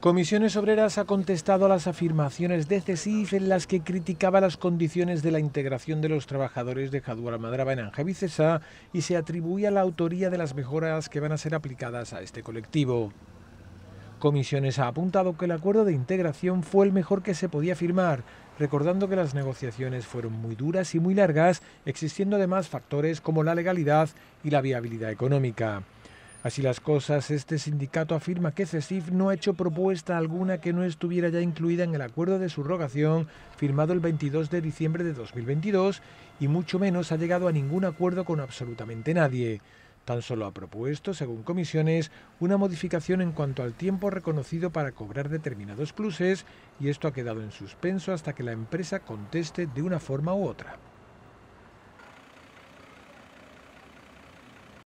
Comisiones Obreras ha contestado a las afirmaciones de CESIF en las que criticaba las condiciones de la integración de los trabajadores de Jadua Madraba en Anja Vicesa y se atribuía la autoría de las mejoras que van a ser aplicadas a este colectivo. Comisiones ha apuntado que el acuerdo de integración fue el mejor que se podía firmar, recordando que las negociaciones fueron muy duras y muy largas, existiendo además factores como la legalidad y la viabilidad económica. Así las cosas, este sindicato afirma que Cesif no ha hecho propuesta alguna que no estuviera ya incluida en el acuerdo de subrogación firmado el 22 de diciembre de 2022 y mucho menos ha llegado a ningún acuerdo con absolutamente nadie. Tan solo ha propuesto, según comisiones, una modificación en cuanto al tiempo reconocido para cobrar determinados pluses y esto ha quedado en suspenso hasta que la empresa conteste de una forma u otra.